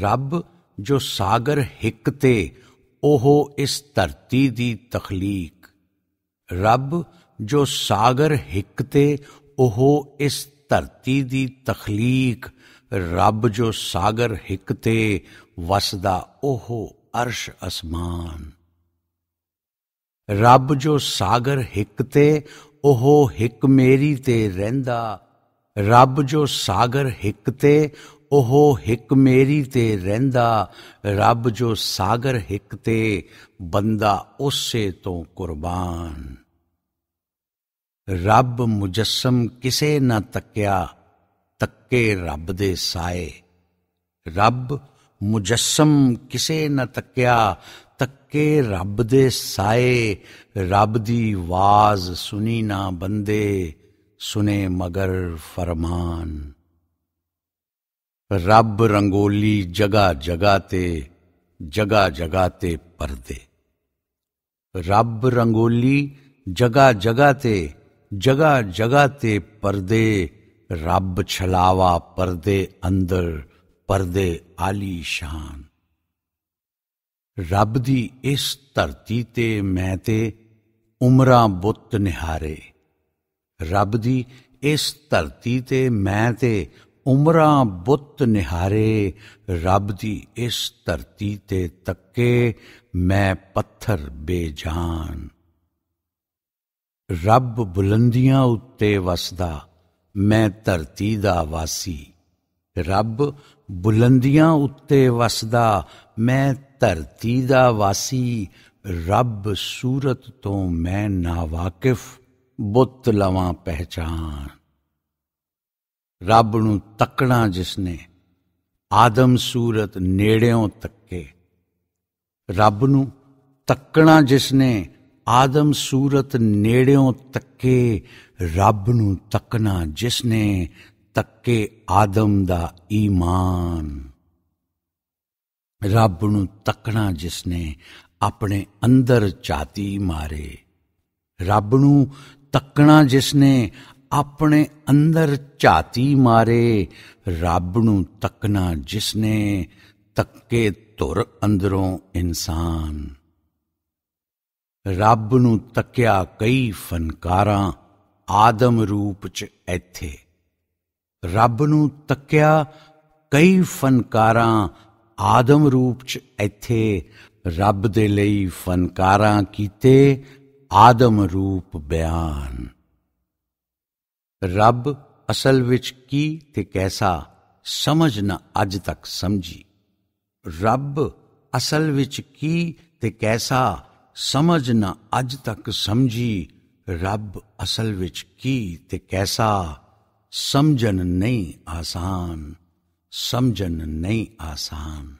ਰੱਬ ਜੋ ਸਾਗਰ ਹਿੱਕ ਤੇ ਉਹ ਇਸ ਧਰਤੀ ਦੀ ਤਖਲੀਕ ਰੱਬ ਜੋ ਸਾਗਰ ਹਿੱਕ ਤੇ ਉਹ ਇਸ ਧਰਤੀ ਦੀ ਤਖਲੀਕ ਰੱਬ ਜੋ ਸਾਗਰ ਹਿੱਕ ਤੇ ਵਸਦਾ ਉਹ ਅਰਸ਼ ਅਸਮਾਨ ਰੱਬ ਜੋ ਸਾਗਰ ਹਿੱਕ ਤੇ ਉਹ ਹਿੱਕ ਮੇਰੀ ਤੇ ਰਹਿੰਦਾ ਰੱਬ ਜੋ ਸਾਗਰ ਹਿੱਕ ਤੇ ਉਹ ਹਿੱਕ ਮੇਰੀ ਤੇ ਰਹਿੰਦਾ ਰੱਬ ਜੋ ਸਾਗਰ ਹਿੱਕ ਤੇ ਬੰਦਾ ਉਸੇ ਤੋਂ ਕੁਰਬਾਨ ਰੱਬ ਮੁਜੱਸਮ ਕਿਸੇ ਨਾ ਤੱਕਿਆ ਤੱਕੇ ਰੱਬ ਦੇ ਸਾਏ ਰੱਬ ਮੁਜੱਸਮ ਕਿਸੇ ਨਾ ਤੱਕਿਆ ਤੱਕੇ ਰੱਬ ਦੇ ਸਾਏ ਰੱਬ ਦੀ ਆਵਾਜ਼ ਸੁਣੀ ਨਾ ਬੰਦੇ ਸੁਨੇ ਮਗਰ ਫਰਮਾਨ ਰੱਬ ਰੰਗੋਲੀ ਜਗਾ ਜਗਾ ਤੇ ਜਗਾ ਜਗਾ ਤੇ ਪਰਦੇ ਰੱਬ ਰੰਗੋਲੀ ਜਗਾ ਜਗਾ ਤੇ ਜਗਾ ਜਗਾ ਤੇ ਪਰਦੇ ਰੱਬ ਛਲਾਵਾ ਪਰਦੇ ਅੰਦਰ ਪਰਦੇ ਆਲੀ ਸ਼ਾਨ ਰੱਬ ਦੀ ਇਸ ਧਰਤੀ ਤੇ ਮੈਂ ਤੇ ਉਮਰਾਂ ਬੁੱਤ ਨਿਹਾਰੇ ਰੱਬ ਦੀ ਇਸ ਧਰਤੀ ਤੇ ਮੈਂ ਤੇ ਉਮਰਾਂ ਬੁੱਤ ਨਿਹਾਰੇ ਰੱਬ ਦੀ ਇਸ ਧਰਤੀ ਤੇ ਤੱਕੇ ਮੈਂ ਪੱਥਰ ਬੇਜਾਨ ਰੱਬ ਬੁਲੰਦੀਆਂ ਉੱਤੇ ਵਸਦਾ ਮੈਂ ਧਰਤੀ ਦਾ ਵਾਸੀ ਰੱਬ ਬੁਲੰਦੀਆਂ ਉੱਤੇ ਵਸਦਾ ਮੈਂ ਧਰਤੀ ਦਾ ਵਾਸੀ ਰੱਬ ਸੂਰਤ ਤੋਂ ਮੈਂ ਨਾਵਾਕਿਫ ਬੁੱਤ ਲਵਾਂ ਪਹਿਚਾਨ ਰੱਬ ਨੂੰ ਤੱਕਣਾ ਜਿਸਨੇ ਆਦਮ ਸੂਰਤ ਨੇੜਿਓਂ ਤੱਕੇ ਰੱਬ ਨੂੰ ਤੱਕਣਾ ਜਿਸਨੇ ਆਦਮ ਸੂਰਤ ਨੇੜਿਓਂ ਤੱਕੇ ਰੱਬ ਨੂੰ ਤੱਕਣਾ ਜਿਸਨੇ ਤੱਕੇ ਆਦਮ ਦਾ ਈਮਾਨ ਰੱਬ ਨੂੰ ਤੱਕਣਾ ਜਿਸਨੇ ਆਪਣੇ ਅੰਦਰ ਚਾਤੀ ਮਾਰੇ ਰੱਬ ਨੂੰ ਤੱਕਣਾ ਜਿਸਨੇ ਆਪਣੇ ਅੰਦਰ ਝਾਤੀ ਮਾਰੇ ਰੱਬ ਨੂੰ ਤੱਕਣਾ ਜਿਸਨੇ ਤੱਕੇ ਧੁਰ ਅੰਦਰੋਂ ਇਨਸਾਨ ਰੱਬ ਨੂੰ ਤੱਕਿਆ ਕਈ ਫਨਕਾਰਾਂ ਆਦਮ ਰੂਪ ਚ ਇੱਥੇ ਰੱਬ ਨੂੰ ਤੱਕਿਆ ਕਈ ਫਨਕਾਰਾਂ ਆਦਮ ਰੂਪ ਚ ਇੱਥੇ ਰੱਬ ਦੇ ਲਈ ਫਨਕਾਰਾਂ ਕੀਤੇ ਆਦਮ ਰੂਪ ਬਿਆਨ ਰੱਬ ਅਸਲ ਵਿੱਚ ਕੀ ਤੇ ਕੈਸਾ ਸਮਝ ਨਾ ਅੱਜ ਤੱਕ ਸਮਝੀ ਰੱਬ ਅਸਲ ਵਿੱਚ ਕੀ ਤੇ ਕੈਸਾ ਸਮਝ ਨਾ ਅੱਜ ਤੱਕ ਸਮਝੀ ਰੱਬ ਅਸਲ ਵਿੱਚ ਕੀ ਤੇ ਕੈਸਾ ਸਮਝਣ ਨਹੀਂ ਆਸਾਨ ਸਮਝਣ ਨਹੀਂ ਆਸਾਨ